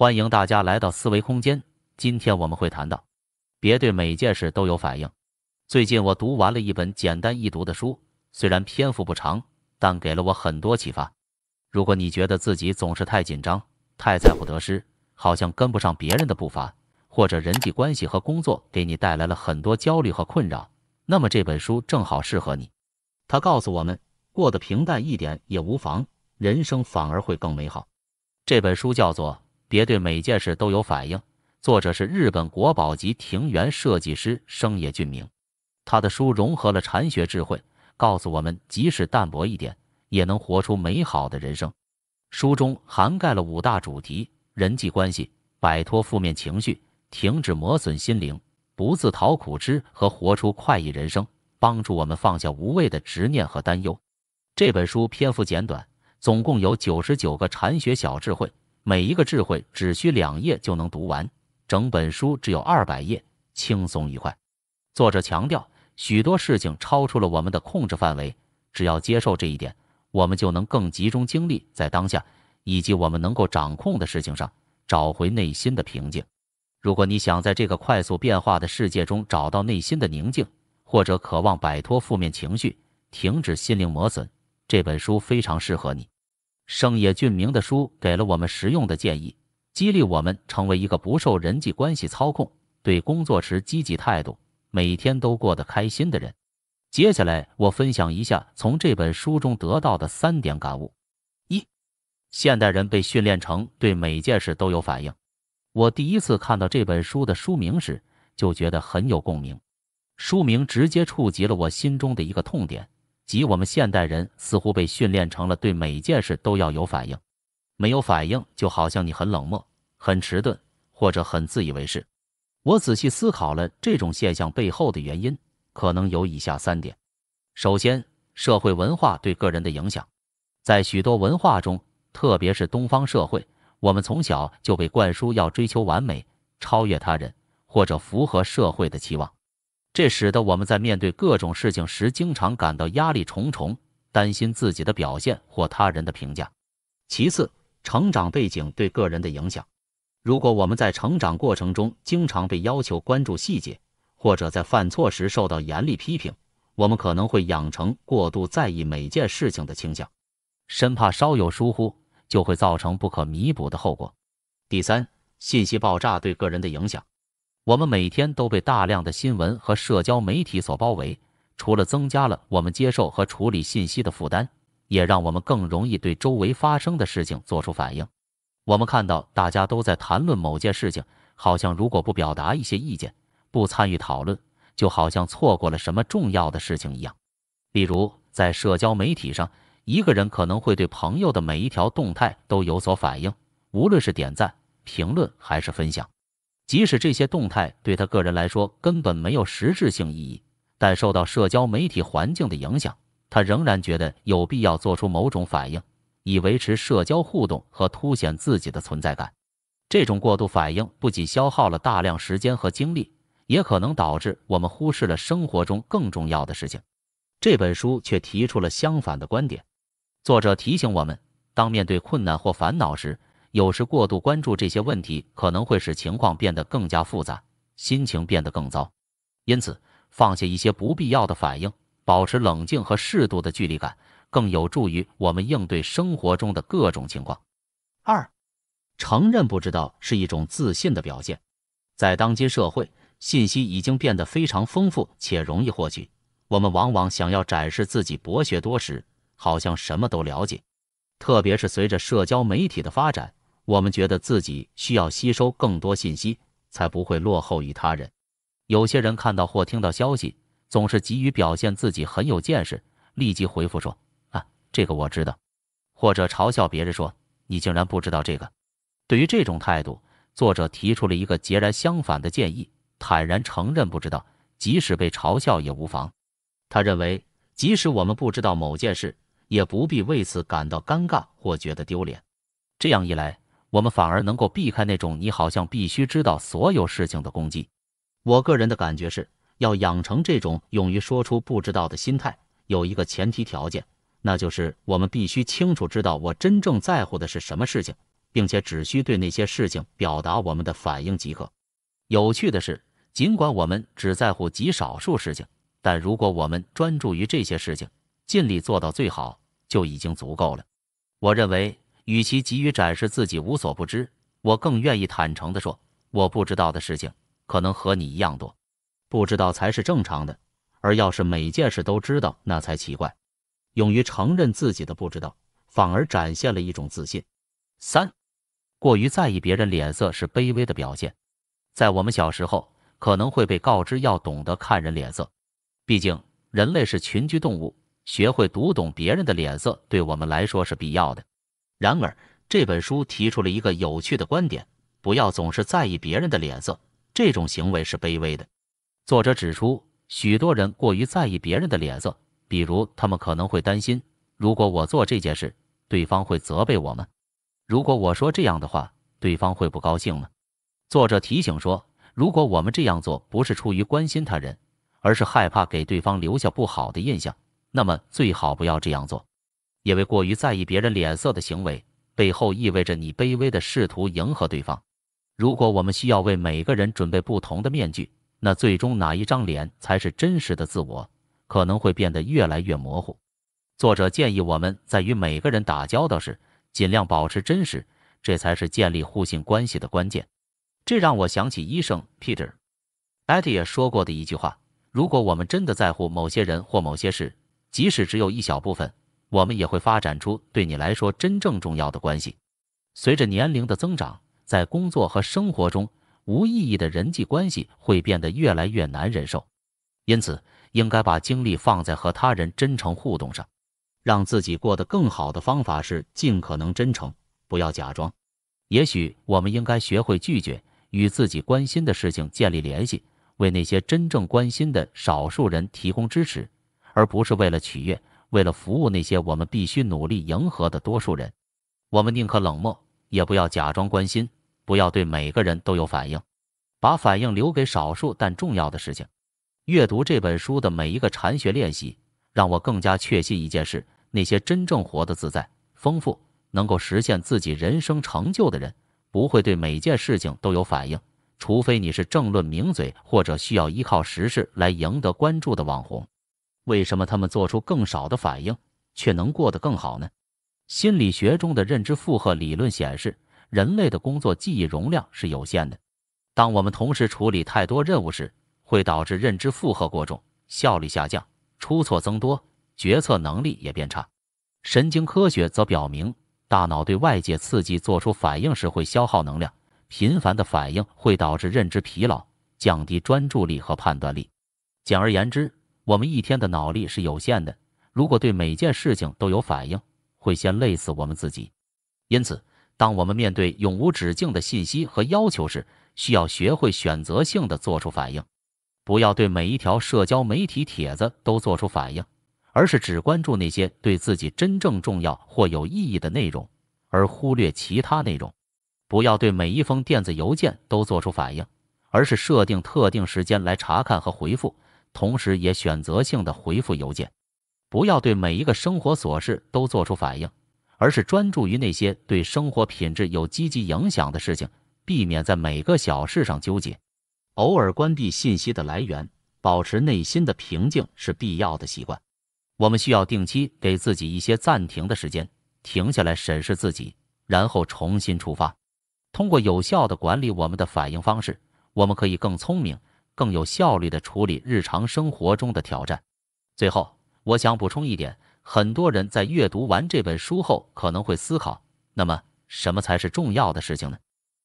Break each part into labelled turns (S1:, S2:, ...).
S1: 欢迎大家来到思维空间。今天我们会谈到，别对每件事都有反应。最近我读完了一本简单易读的书，虽然篇幅不长，但给了我很多启发。如果你觉得自己总是太紧张、太在乎得失，好像跟不上别人的步伐，或者人际关系和工作给你带来了很多焦虑和困扰，那么这本书正好适合你。它告诉我们，过得平淡一点也无妨，人生反而会更美好。这本书叫做。别对每件事都有反应。作者是日本国宝级庭园设计师生野俊明，他的书融合了禅学智慧，告诉我们即使淡泊一点，也能活出美好的人生。书中涵盖了五大主题：人际关系、摆脱负面情绪、停止磨损心灵、不自讨苦吃和活出快意人生，帮助我们放下无谓的执念和担忧。这本书篇幅简短，总共有九十九个禅学小智慧。每一个智慧只需两页就能读完，整本书只有二百页，轻松愉快。作者强调，许多事情超出了我们的控制范围，只要接受这一点，我们就能更集中精力在当下以及我们能够掌控的事情上，找回内心的平静。如果你想在这个快速变化的世界中找到内心的宁静，或者渴望摆脱负面情绪，停止心灵磨损，这本书非常适合你。生野俊明的书给了我们实用的建议，激励我们成为一个不受人际关系操控、对工作持积极态度、每天都过得开心的人。接下来，我分享一下从这本书中得到的三点感悟：一、现代人被训练成对每件事都有反应。我第一次看到这本书的书名时，就觉得很有共鸣，书名直接触及了我心中的一个痛点。即我们现代人似乎被训练成了对每件事都要有反应，没有反应就好像你很冷漠、很迟钝或者很自以为是。我仔细思考了这种现象背后的原因，可能有以下三点：首先，社会文化对个人的影响。在许多文化中，特别是东方社会，我们从小就被灌输要追求完美、超越他人或者符合社会的期望。这使得我们在面对各种事情时，经常感到压力重重，担心自己的表现或他人的评价。其次，成长背景对个人的影响。如果我们在成长过程中经常被要求关注细节，或者在犯错时受到严厉批评，我们可能会养成过度在意每件事情的倾向，生怕稍有疏忽就会造成不可弥补的后果。第三，信息爆炸对个人的影响。我们每天都被大量的新闻和社交媒体所包围，除了增加了我们接受和处理信息的负担，也让我们更容易对周围发生的事情做出反应。我们看到大家都在谈论某件事情，好像如果不表达一些意见，不参与讨论，就好像错过了什么重要的事情一样。例如，在社交媒体上，一个人可能会对朋友的每一条动态都有所反应，无论是点赞、评论还是分享。即使这些动态对他个人来说根本没有实质性意义，但受到社交媒体环境的影响，他仍然觉得有必要做出某种反应，以维持社交互动和凸显自己的存在感。这种过度反应不仅消耗了大量时间和精力，也可能导致我们忽视了生活中更重要的事情。这本书却提出了相反的观点，作者提醒我们，当面对困难或烦恼时，有时过度关注这些问题可能会使情况变得更加复杂，心情变得更糟。因此，放下一些不必要的反应，保持冷静和适度的距离感，更有助于我们应对生活中的各种情况。二，承认不知道是一种自信的表现。在当今社会，信息已经变得非常丰富且容易获取，我们往往想要展示自己博学多识，好像什么都了解。特别是随着社交媒体的发展，我们觉得自己需要吸收更多信息，才不会落后于他人。有些人看到或听到消息，总是急于表现自己很有见识，立即回复说：“啊，这个我知道。”或者嘲笑别人说：“你竟然不知道这个。”对于这种态度，作者提出了一个截然相反的建议：坦然承认不知道，即使被嘲笑也无妨。他认为，即使我们不知道某件事，也不必为此感到尴尬或觉得丢脸。这样一来，我们反而能够避开那种你好像必须知道所有事情的攻击。我个人的感觉是要养成这种勇于说出不知道的心态，有一个前提条件，那就是我们必须清楚知道我真正在乎的是什么事情，并且只需对那些事情表达我们的反应即可。有趣的是，尽管我们只在乎极少数事情，但如果我们专注于这些事情，尽力做到最好，就已经足够了。我认为。与其急于展示自己无所不知，我更愿意坦诚地说，我不知道的事情可能和你一样多。不知道才是正常的，而要是每件事都知道，那才奇怪。勇于承认自己的不知道，反而展现了一种自信。三，过于在意别人脸色是卑微的表现。在我们小时候，可能会被告知要懂得看人脸色，毕竟人类是群居动物，学会读懂别人的脸色对我们来说是必要的。然而，这本书提出了一个有趣的观点：不要总是在意别人的脸色，这种行为是卑微的。作者指出，许多人过于在意别人的脸色，比如他们可能会担心：如果我做这件事，对方会责备我吗？如果我说这样的话，对方会不高兴吗？作者提醒说，如果我们这样做不是出于关心他人，而是害怕给对方留下不好的印象，那么最好不要这样做。因为过于在意别人脸色的行为，背后意味着你卑微的试图迎合对方。如果我们需要为每个人准备不同的面具，那最终哪一张脸才是真实的自我，可能会变得越来越模糊。作者建议我们在与每个人打交道时，尽量保持真实，这才是建立互信关系的关键。这让我想起医生 Peter a t t 说过的一句话：如果我们真的在乎某些人或某些事，即使只有一小部分。我们也会发展出对你来说真正重要的关系。随着年龄的增长，在工作和生活中，无意义的人际关系会变得越来越难忍受。因此，应该把精力放在和他人真诚互动上。让自己过得更好的方法是尽可能真诚，不要假装。也许我们应该学会拒绝与自己关心的事情建立联系，为那些真正关心的少数人提供支持，而不是为了取悦。为了服务那些我们必须努力迎合的多数人，我们宁可冷漠，也不要假装关心，不要对每个人都有反应，把反应留给少数但重要的事情。阅读这本书的每一个禅学练习，让我更加确信一件事：那些真正活得自在、丰富，能够实现自己人生成就的人，不会对每件事情都有反应，除非你是政论名嘴或者需要依靠时事来赢得关注的网红。为什么他们做出更少的反应却能过得更好呢？心理学中的认知负荷理论显示，人类的工作记忆容量是有限的。当我们同时处理太多任务时，会导致认知负荷过重，效率下降，出错增多，决策能力也变差。神经科学则表明，大脑对外界刺激做出反应时会消耗能量，频繁的反应会导致认知疲劳，降低专注力和判断力。简而言之，我们一天的脑力是有限的，如果对每件事情都有反应，会先累死我们自己。因此，当我们面对永无止境的信息和要求时，需要学会选择性的做出反应，不要对每一条社交媒体帖子都做出反应，而是只关注那些对自己真正重要或有意义的内容，而忽略其他内容。不要对每一封电子邮件都做出反应，而是设定特定时间来查看和回复。同时，也选择性的回复邮件，不要对每一个生活琐事都做出反应，而是专注于那些对生活品质有积极影响的事情，避免在每个小事上纠结。偶尔关闭信息的来源，保持内心的平静是必要的习惯。我们需要定期给自己一些暂停的时间，停下来审视自己，然后重新出发。通过有效的管理我们的反应方式，我们可以更聪明。更有效率地处理日常生活中的挑战。最后，我想补充一点：很多人在阅读完这本书后，可能会思考，那么什么才是重要的事情呢？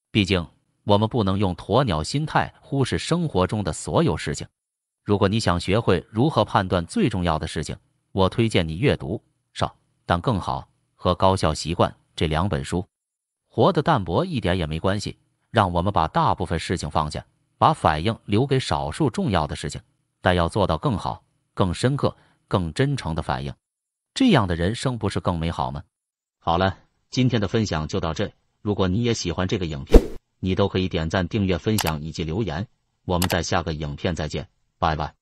S1: 毕竟，我们不能用鸵鸟心态忽视生活中的所有事情。如果你想学会如何判断最重要的事情，我推荐你阅读《少但更好》和《高效习惯》这两本书。活得淡薄一点也没关系，让我们把大部分事情放下。把反应留给少数重要的事情，但要做到更好、更深刻、更真诚的反应，这样的人生不是更美好吗？好了，今天的分享就到这。如果你也喜欢这个影片，你都可以点赞、订阅、分享以及留言。我们在下个影片再见，拜拜。